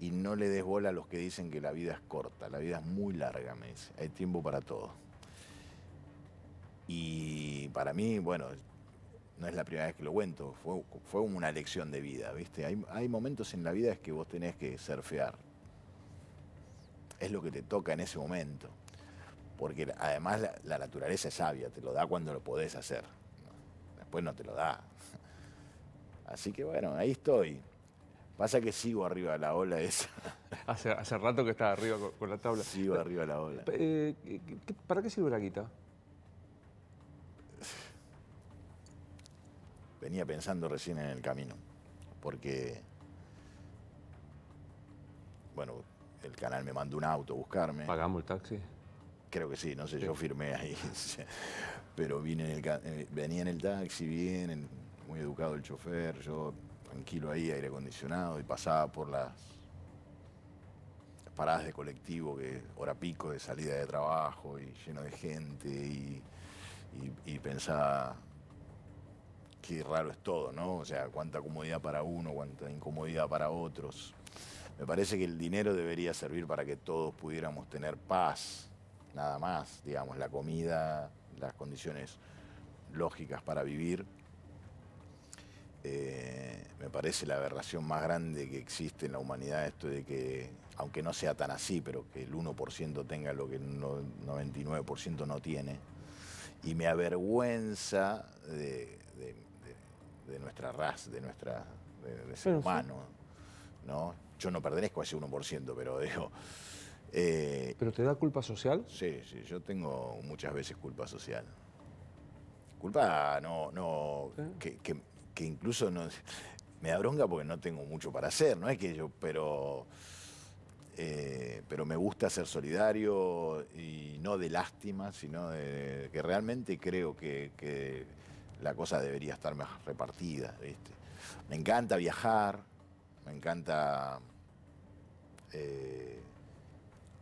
y no le des bola a los que dicen que la vida es corta, la vida es muy larga, me dice, hay tiempo para todo. Y para mí, bueno, no es la primera vez que lo cuento, fue, fue una lección de vida, ¿viste? Hay, momentos en la vida es que vos tenés que surfear, es lo que te toca en ese momento. Porque además la, naturaleza es sabia, te lo da cuando lo podés hacer. Después no te lo da. Así que bueno, ahí estoy. Pasa que sigo arriba de la ola esa. Hace, rato que estaba arriba con, la tabla. Sigo arriba de la ola. Eh, eh, ¿Para qué sirve la guita? Venía pensando recién en el camino. Porque, bueno, el canal me mandó un auto a buscarme. ¿Pagamos el taxi? Creo que sí, no sé, yo firmé ahí. Pero vine el, eh, venía en el taxi bien, muy educado el chofer, yo tranquilo ahí, aire acondicionado, y pasaba por las paradas de colectivo, que hora pico de salida de trabajo y lleno de gente y, y, pensaba qué raro es todo, ¿no? O sea, cuánta comodidad para uno, cuánta incomodidad para otros. Me parece que el dinero debería servir para que todos pudiéramos tener paz, nada más, digamos, la comida, las condiciones lógicas para vivir. Eh, me parece la aberración más grande que existe en la humanidad esto de que, aunque no sea tan así, pero que el 1% tenga lo que el 99% no tiene. Y me avergüenza de, nuestra raza, de nuestra ser humano, ¿no? yo no pertenezco a ese 1%, pero digo... Eh, ¿Pero te da culpa social? Sí, sí, yo tengo muchas veces culpa social. Culpa no, no, ¿Eh? que, incluso me da bronca porque no tengo mucho para hacer, no es que yo, pero, eh, pero me gusta ser solidario y no de lástima, sino de, que realmente creo que, que la cosa debería estar más repartida, ¿viste? Me encanta viajar, me encanta eh,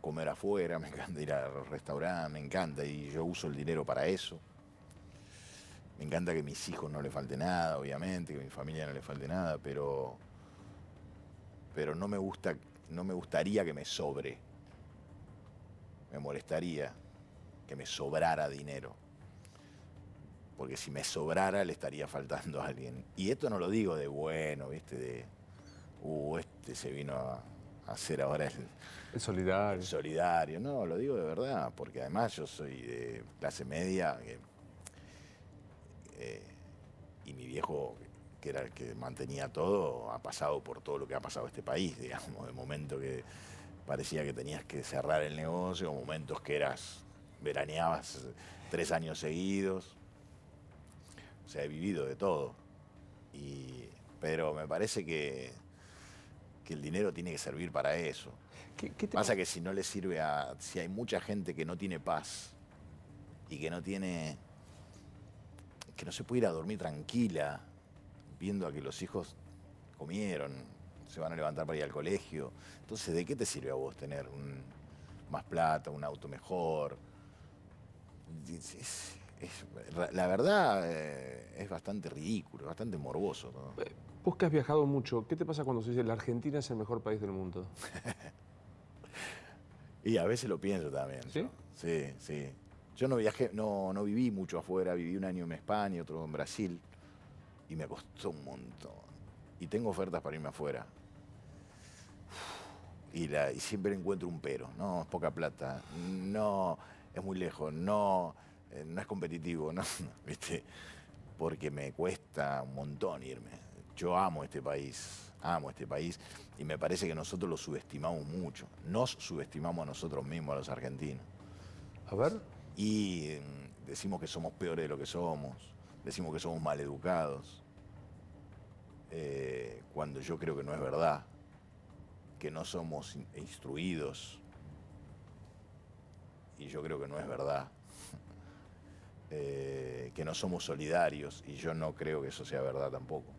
comer afuera, me encanta ir al restaurante, me encanta y yo uso el dinero para eso. Me encanta que a mis hijos no les falte nada, obviamente, que a mi familia no le falte nada, pero, pero no, me gusta, no me gustaría que me sobre. Me molestaría que me sobrara dinero. Porque si me sobrara le estaría faltando a alguien. Y esto no lo digo de bueno, ¿viste? De, este se vino a, hacer ahora el, solidario. solidario. No, lo digo de verdad, porque además yo soy de clase media eh, y mi viejo, que era el que mantenía todo, ha pasado por todo lo que ha pasado este país, digamos, de momento que parecía que tenías que cerrar el negocio, momentos que eras, veraneabas tres años seguidos. O sea, he vivido de todo. pero me parece que que el dinero tiene que servir para eso. ¿Qué, Pasa que si no le sirve a. Si hay mucha gente que no tiene paz y que no tiene. que no se puede ir a dormir tranquila viendo a que los hijos comieron, se van a levantar para ir al colegio. Entonces, ¿de qué te sirve a vos tener un, más plata, un auto mejor? la verdad eh, es bastante ridículo, bastante morboso. ¿no? Vos que has viajado mucho, ¿qué te pasa cuando se dice la Argentina es el mejor país del mundo? y a veces lo pienso también. ¿Sí? Sí, sí. Yo no viajé, no, no viví mucho afuera, viví un año en España, otro en Brasil, y me costó un montón. Y tengo ofertas para irme afuera. Y, y siempre encuentro un pero, no, es poca plata, no, es muy lejos, no, eh, no es competitivo, no, ¿viste? Porque me cuesta un montón irme yo amo este país, amo este país y me parece que nosotros lo subestimamos mucho, nos subestimamos a nosotros mismos, a los argentinos. A ver. Y em, decimos que somos peores de lo que somos, decimos que somos maleducados, educados, eh, cuando yo creo que no es verdad, que no somos instruidos, y yo creo que no es verdad. Eh, que no somos solidarios y yo no creo que eso sea verdad tampoco.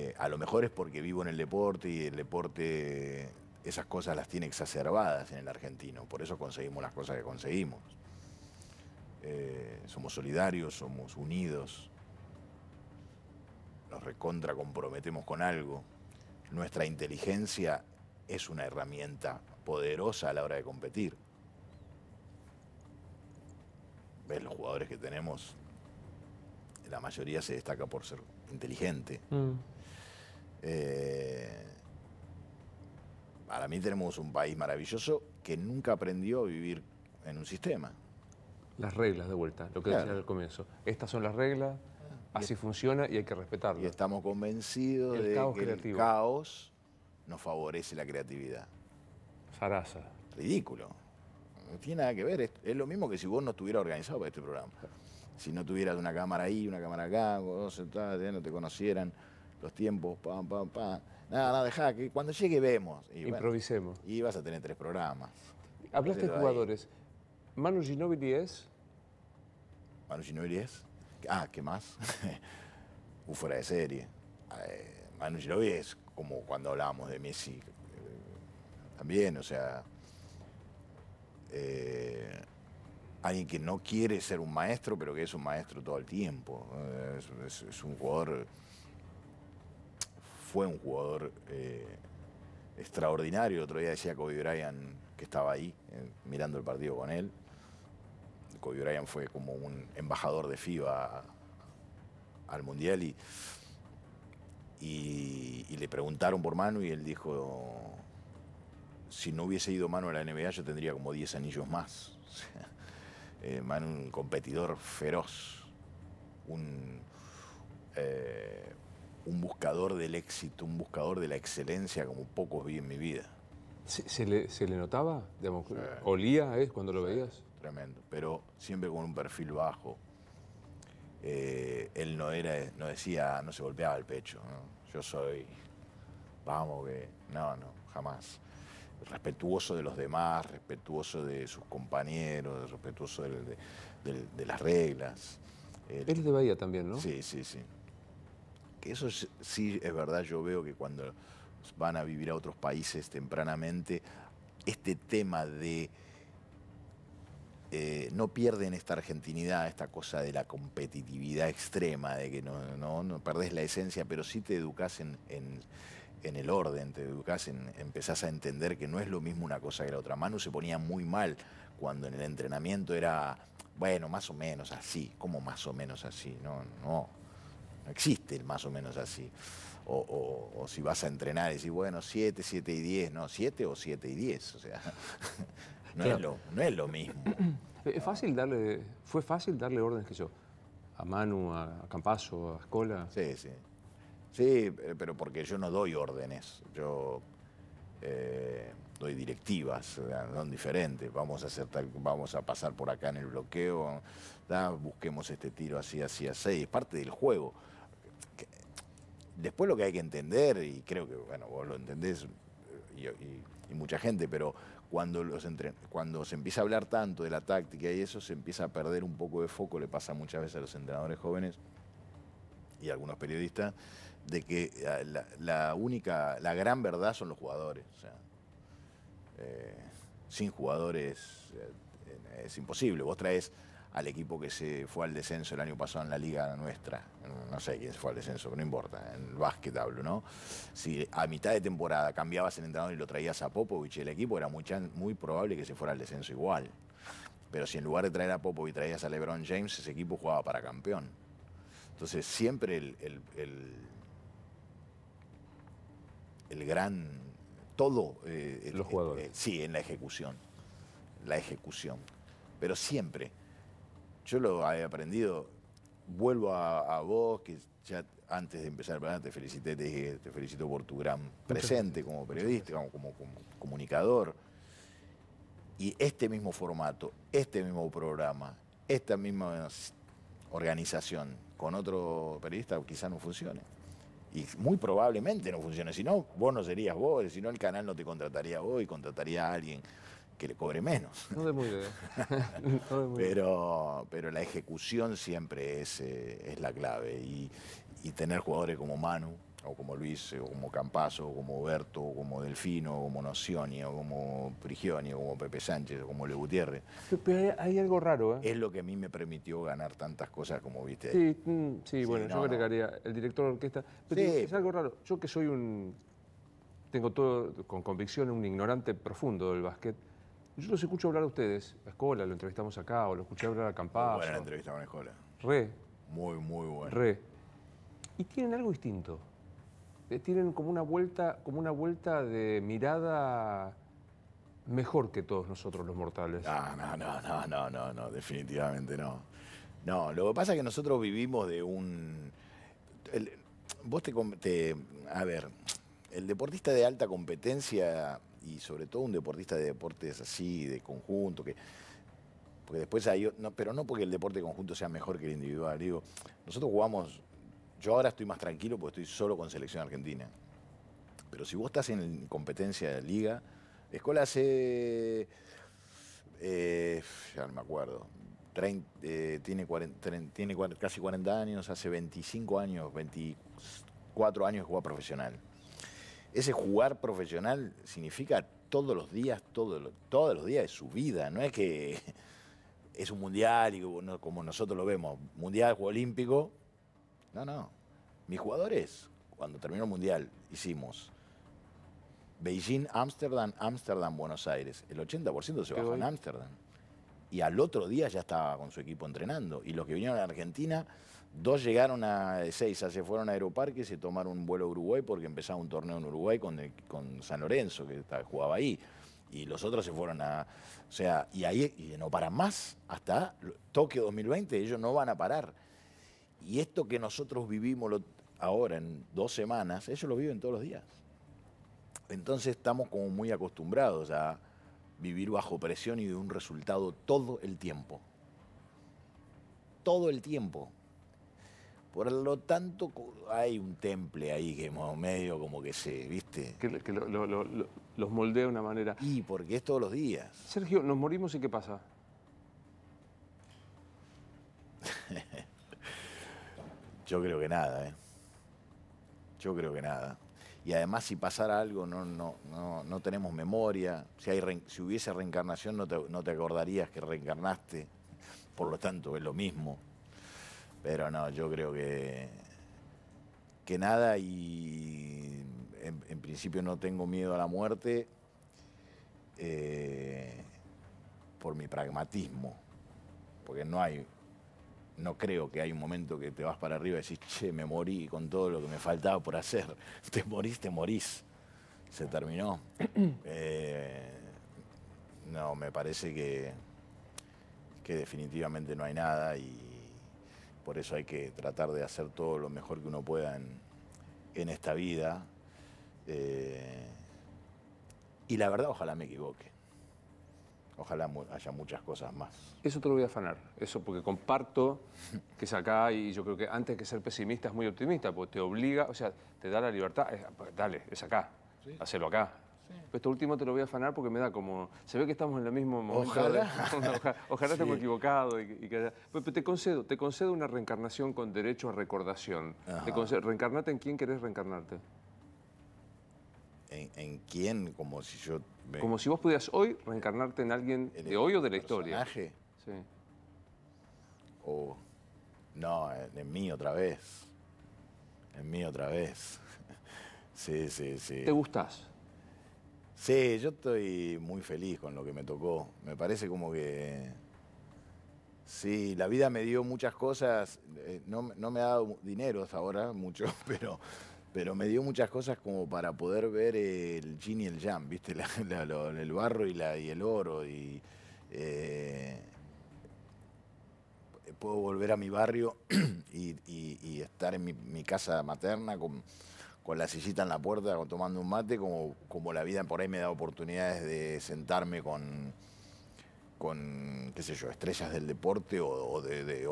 Eh, a lo mejor es porque vivo en el deporte y el deporte esas cosas las tiene exacerbadas en el argentino, por eso conseguimos las cosas que conseguimos. Eh, somos solidarios, somos unidos, nos recontra comprometemos con algo. Nuestra inteligencia es una herramienta poderosa a la hora de competir. ¿Ves los jugadores que tenemos? La mayoría se destaca por ser inteligente. Mm. Eh, para mí tenemos un país maravilloso que nunca aprendió a vivir en un sistema. Las reglas de vuelta, lo que decía al comienzo. Estas son las reglas, ah, así funciona y hay que respetarlas. Y estamos convencidos de que el caos nos favorece la creatividad. Sarasa. Ridículo. No tiene nada que ver. Es, lo mismo que si vos no estuvieras organizado para este programa. Si no tuvieras una cámara ahí, una cámara acá, no te conocieran los tiempos, pam, pam, pam. Nada, nada, dejá, que cuando llegue vemos. Y Improvisemos. y vas a tener tres programas. Hablaste de jugadores. Manu ginobili es... Manu ginobili es... Ah, ¿qué más? Un fuera de serie. Eh, Manu ginobili es como cuando hablábamos de Messi. Eh, también, o sea... Eh, alguien que no quiere ser un maestro, pero que es un maestro todo el tiempo. es un jugador fue un jugador eh, extraordinario. El otro día decía Kobe Bryant que estaba ahí eh, mirando el partido con él. Kobe Bryant fue como un embajador de FIBA al Mundial y, y, le preguntaron por mano y él dijo, si no hubiese ido mano a la NBA yo tendría como 10 anillos más. Eh, un competidor feroz, un, un buscador del éxito, un buscador de la excelencia como pocos vi en mi vida. ¿Se, le, notaba? ¿Olía cuando lo veías? Tremendo, pero siempre con un perfil bajo. Eh, él no era, no decía, no se golpeaba el pecho. Yo soy, vamos, que no, no, jamás. Respetuoso de los demás, respetuoso de sus compañeros, respetuoso de, las reglas. Él, él es de Bahía también, ¿no? Sí, sí, sí eso sí es verdad, yo veo que cuando van a vivir a otros países tempranamente, este tema de eh, no pierden esta argentinidad, esta cosa de la competitividad extrema, de que no, no, perdés la esencia, pero sí te educás en, el orden, te educás en, empezás a entender que no es lo mismo una cosa que la otra. Manu se ponía muy mal cuando en el entrenamiento era, bueno, más o menos así, como más o menos así, no, no, existen existe más o menos así. O, si vas a entrenar y decís, bueno, siete siete y diez no, siete o siete y diez o sea, no, es lo, no es mismo. Es fácil darle, fue fácil darle órdenes que yo, a Manu, a Campaso, a Escola. Sí, sí. Sí, eh, pero porque yo no doy órdenes, yo eh, doy directivas, son diferentes, vamos a, hacer tal, vamos a pasar por acá en el bloqueo, busquemos este tiro así, así, así, es parte del juego después lo que hay que entender, y creo que, bueno, vos lo entendés y, mucha gente, pero cuando, los cuando se empieza a hablar tanto de la táctica y eso, se empieza a perder un poco de foco, le pasa muchas veces a los entrenadores jóvenes y a algunos periodistas, de que ah, la, única, la gran verdad son los jugadores. Eh, sin jugadores eh, es imposible. Vos traes al equipo que se fue al descenso el año pasado en la liga nuestra. No sé quién se fue al descenso, pero no importa, en el básquet ¿no? Si a mitad de temporada cambiabas el entrenador y lo traías a Popovich el equipo, era muy, muy probable que se fuera al descenso igual. Pero si en lugar de traer a Popovich traías a LeBron James, ese equipo jugaba para campeón. Entonces siempre el, el, gran... Todo... Eh, Los eh, jugadores. Eh, sí, en la ejecución. La ejecución. Pero siempre yo lo he aprendido, vuelvo a, vos, que ya antes de empezar el te felicité, te dije, te felicito por tu gran presente como periodista, como, comunicador. Y este mismo formato, este mismo programa, esta misma organización con otro periodista quizás no funcione. Y muy probablemente no funcione. Si no, vos no serías vos, si no el canal no te contrataría hoy vos contrataría a alguien que le cobre menos. No de muy pero, pero la ejecución siempre es, eh, es la clave y, tener jugadores como Manu, o como Luis, o como Campazo, o como Berto, o como Delfino, o como Nocioni, o como Prigioni, o como Pepe Sánchez, o como Le Gutiérrez. Pero hay, algo raro, ¿eh? Es lo que a mí me permitió ganar tantas cosas como viste. Sí, mm, sí, bueno, yo agregaría no. el director de orquesta. Pero es algo raro. Yo que soy un. Tengo todo con convicción, un ignorante profundo del básquet yo los escucho hablar a ustedes, a Escola, lo entrevistamos acá, o lo escuché hablar a Muy Buena la entrevista con Escola. Re. Muy, muy buena. Re. Y tienen algo distinto. Eh, tienen como una vuelta, como una vuelta de mirada mejor que todos nosotros los mortales. No, no, no, no, no, no, no, definitivamente no. No, lo que pasa es que nosotros vivimos de un. vos te, A ver, el deportista de alta competencia y sobre todo un deportista de deportes así, de conjunto, que porque después hay, no, pero no porque el deporte conjunto sea mejor que el individual, digo, nosotros jugamos, yo ahora estoy más tranquilo porque estoy solo con selección argentina, pero si vos estás en competencia de liga, Escola hace, eh, ya no me acuerdo, eh, tiene, tiene casi 40 años, hace 25 años, 24 años que profesional ese jugar profesional significa todos los días, todos los días de su vida. No es que es un mundial y como nosotros lo vemos, mundial, juego olímpico. No, no. Mis jugadores, cuando terminó el mundial, hicimos Beijing, Ámsterdam, Ámsterdam, Buenos Aires. El 80% se bajó en Ámsterdam. Y al otro día ya estaba con su equipo entrenando. Y los que vinieron a Argentina Dos llegaron a Ezeiza, eh, se fueron a Aeroparque y se tomaron un vuelo a Uruguay porque empezaba un torneo en Uruguay con, San Lorenzo, que jugaba ahí. Y los otros se fueron a... O sea, y ahí no paran más. Hasta Tokio 2020 ellos no van a parar. Y esto que nosotros vivimos ahora en dos semanas, ellos lo viven todos los días. Entonces estamos como muy acostumbrados a vivir bajo presión y de un resultado todo el tiempo. Todo el tiempo. Por lo tanto, hay un temple ahí que medio como que se, ¿viste? Que, los moldea de una manera. Y porque es todos los días. Sergio, nos morimos y ¿qué pasa? Yo creo que nada, ¿eh? Yo creo que nada. Y además si pasara algo no, no, no, no tenemos memoria. Si, hay si hubiese reencarnación no te, no te acordarías que reencarnaste. Por lo tanto, es lo mismo. Pero no, yo creo que, que nada y en, principio no tengo miedo a la muerte eh, por mi pragmatismo, porque no hay, no creo que hay un momento que te vas para arriba y decís, che, me morí con todo lo que me faltaba por hacer, te morís, te morís, se terminó. Eh, no, me parece que, que definitivamente no hay nada y por eso hay que tratar de hacer todo lo mejor que uno pueda en, esta vida. Eh, y la verdad, ojalá me equivoque. Ojalá haya muchas cosas más. Eso te lo voy a afanar, eso porque comparto que es acá y yo creo que antes que ser pesimista es muy optimista, porque te obliga, o sea, te da la libertad, eh, dale, es acá, hacerlo acá, esto último te lo voy a afanar porque me da como... Se ve que estamos en la mismo momento. Ojalá. ojalá, equivocados equivocado. Y, te concedo, te concedo una reencarnación con derecho a recordación. Te reencarnate en quién querés reencarnarte. En, quién? Como si yo... Como si vos pudieras hoy reencarnarte en alguien de hoy o de la historia. historia. Sí. O... No, en, en, mí otra vez. En mí otra vez. sí, sí, sí. ¿Te gustás? Sí, yo estoy muy feliz con lo que me tocó. Me parece como que... Sí, la vida me dio muchas cosas. Eh, no, me ha dado dinero hasta ahora, mucho, pero, pero me dio muchas cosas como para poder ver el gin y el jam, ¿viste? el barro y, la, y el oro. Y, eh, puedo volver a mi barrio y, estar en mi, mi casa materna con con la sillita en la puerta, tomando un mate, como, como la vida por ahí me da oportunidades de sentarme con, qué sé yo, estrellas del deporte o, de,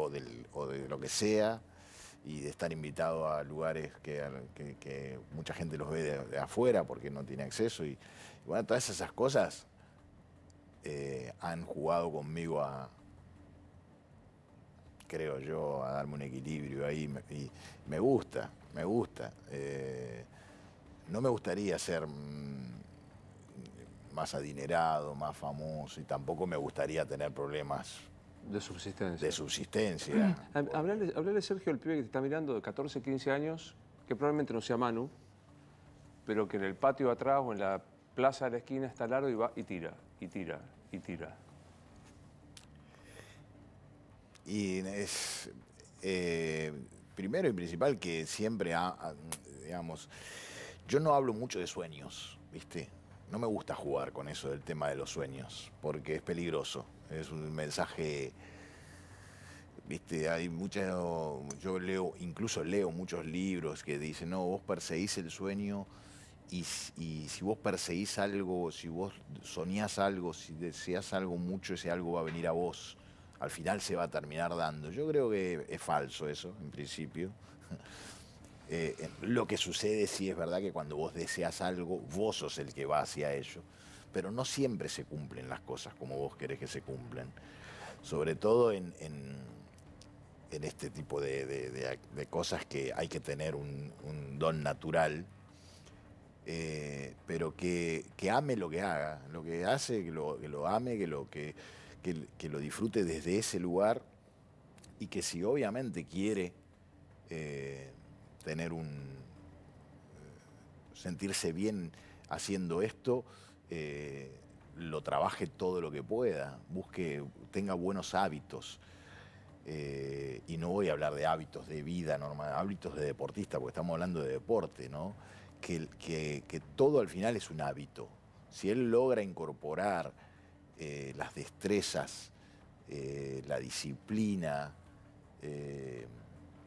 lo que sea y de estar invitado a lugares que, mucha gente los ve de, afuera porque no tiene acceso. Y, bueno, todas esas cosas eh, han jugado conmigo a, creo yo, a darme un equilibrio ahí y me gusta me gusta. Eh, no me gustaría ser mm, más adinerado, más famoso, y tampoco me gustaría tener problemas de subsistencia. De subsistencia. Hablarle, Sergio, el pibe que te está mirando de 14, 15 años, que probablemente no sea Manu, pero que en el patio atrás o en la plaza de la esquina está largo y va y tira, y tira, y tira. Y es. Eh, primero y principal que siempre, ah, digamos, yo no hablo mucho de sueños, ¿viste? No me gusta jugar con eso del tema de los sueños, porque es peligroso. Es un mensaje, ¿viste? Hay muchas, yo leo, incluso leo muchos libros que dicen, no, vos perseguís el sueño. Y, si vos perseguís algo, si vos soñás algo, si deseas algo mucho, ese algo va a venir a vos al final se va a terminar dando. Yo creo que es falso eso, en principio. Eh, eh, lo que sucede sí es verdad que cuando vos deseas algo, vos sos el que va hacia ello, pero no siempre se cumplen las cosas como vos querés que se cumplan, sobre todo en, este tipo de, cosas que hay que tener un, don natural, eh, pero que, ame lo que haga, lo que hace, que lo, que lo ame, que lo que que, lo disfrute desde ese lugar y que si obviamente quiere eh, tener un eh, sentirse bien haciendo esto, eh, lo trabaje todo lo que pueda, busque, tenga buenos hábitos. y no voy a hablar de hábitos de vida normal, hábitos de deportista, porque estamos hablando de deporte, que, que todo al final es un hábito. Si él logra incorporar eh, las destrezas, eh, la disciplina, eh,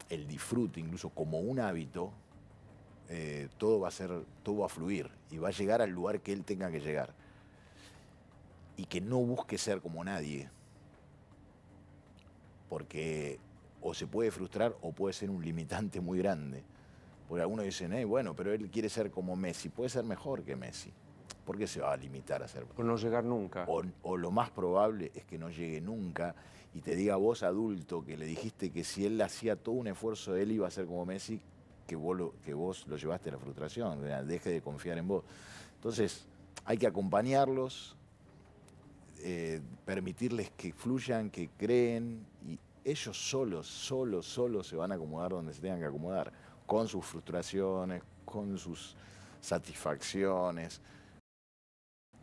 el disfrute, incluso como un hábito, todo va a ser, todo a fluir y va a llegar al lugar que él tenga que llegar. Y que no busque ser como nadie, porque o se puede frustrar o puede ser un limitante muy grande. Porque algunos dicen, bueno, pero él quiere ser como Messi, puede ser mejor que Messi. ¿Por qué se va a limitar a hacer? O no llegar nunca. O, lo más probable es que no llegue nunca y te diga vos, adulto, que le dijiste que si él hacía todo un esfuerzo, él iba a ser como Messi, que vos lo, que vos lo llevaste a la frustración, deje de confiar en vos. Entonces, hay que acompañarlos, eh, permitirles que fluyan, que creen, y ellos solos, solos, solos se van a acomodar donde se tengan que acomodar, con sus frustraciones, con sus satisfacciones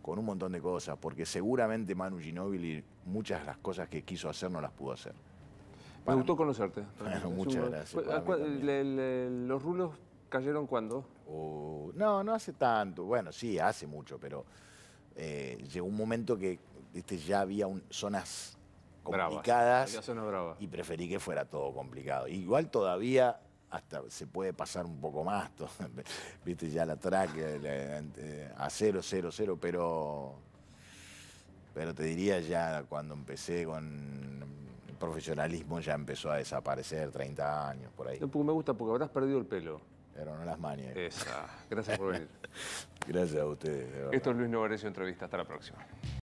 con un montón de cosas, porque seguramente Manu Ginóbili muchas de las cosas que quiso hacer no las pudo hacer. Me gustó conocerte. muchas gracias. ¿Los rulos cayeron cuándo? Uh, no, no hace tanto. Bueno, sí, hace mucho, pero eh, llegó un momento que este, ya había zonas complicadas y preferí que fuera todo complicado. Igual todavía se puede pasar un poco más, viste ya la traque a cero, cero, cero, pero, pero te diría ya cuando empecé con el profesionalismo ya empezó a desaparecer, 30 años por ahí. me gusta, porque habrás perdido el pelo. Pero no las manias. Gracias por venir. Gracias a ustedes. Esto es Luis Novarecio Entrevista. Hasta la próxima.